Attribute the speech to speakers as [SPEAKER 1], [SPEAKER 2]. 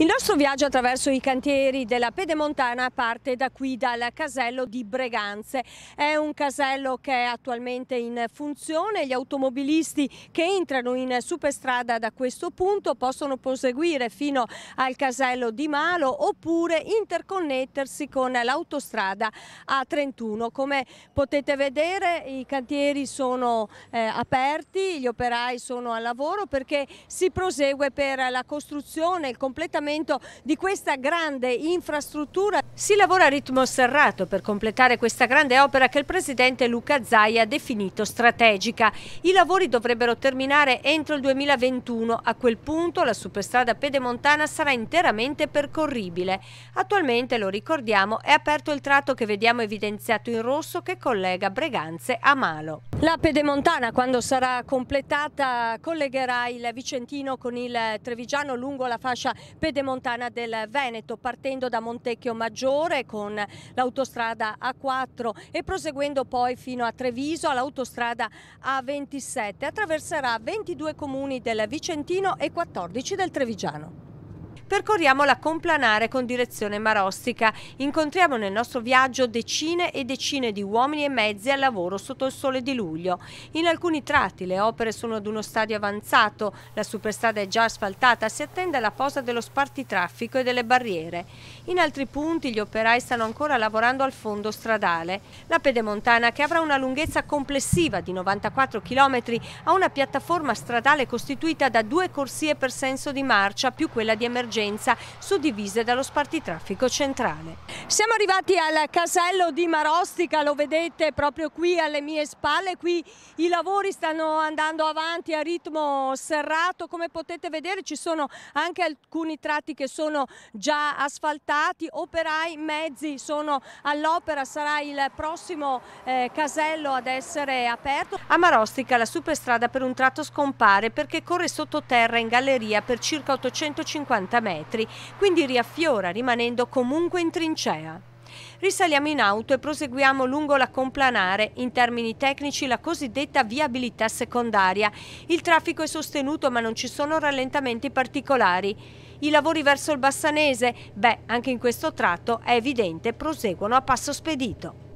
[SPEAKER 1] Il nostro viaggio attraverso i cantieri della Pedemontana parte da qui, dal casello di Breganze. È un casello che è attualmente in funzione. Gli automobilisti che entrano in superstrada da questo punto possono proseguire fino al casello di Malo oppure interconnettersi con l'autostrada A31. Come potete vedere i cantieri sono eh, aperti, gli operai sono al lavoro perché si prosegue per la costruzione, il completamento completamento di questa grande infrastruttura. Si lavora a ritmo serrato per completare questa grande opera che il presidente Luca Zai ha definito strategica. I lavori dovrebbero terminare entro il 2021. A quel punto la superstrada pedemontana sarà interamente percorribile. Attualmente, lo ricordiamo, è aperto il tratto che vediamo evidenziato in rosso che collega Breganze a Malo. La pedemontana quando sarà completata collegherà il Vicentino con il Trevigiano lungo la fascia pedemontana parte montana del Veneto, partendo da Montecchio Maggiore con l'autostrada A4 e proseguendo poi fino a Treviso all'autostrada A27. Attraverserà 22 comuni del Vicentino e 14 del Trevigiano percorriamo la Complanare con direzione Marostica. Incontriamo nel nostro viaggio decine e decine di uomini e mezzi al lavoro sotto il sole di luglio. In alcuni tratti le opere sono ad uno stadio avanzato, la superstrada è già asfaltata, si attende alla posa dello spartitraffico e delle barriere. In altri punti gli operai stanno ancora lavorando al fondo stradale. La pedemontana, che avrà una lunghezza complessiva di 94 km, ha una piattaforma stradale costituita da due corsie per senso di marcia più quella di emergenza emergenza suddivise dallo spartitraffico centrale. Siamo arrivati al casello di Marostica, lo vedete proprio qui alle mie spalle, qui i lavori stanno andando avanti a ritmo serrato, come potete vedere ci sono anche alcuni tratti che sono già asfaltati, operai, mezzi sono all'opera, sarà il prossimo eh, casello ad essere aperto. A Marostica la superstrada per un tratto scompare perché corre sottoterra in galleria per circa 850 metri metri, quindi riaffiora rimanendo comunque in trincea. Risaliamo in auto e proseguiamo lungo la complanare, in termini tecnici la cosiddetta viabilità secondaria. Il traffico è sostenuto ma non ci sono rallentamenti particolari. I lavori verso il Bassanese, beh, anche in questo tratto è evidente, proseguono a passo spedito.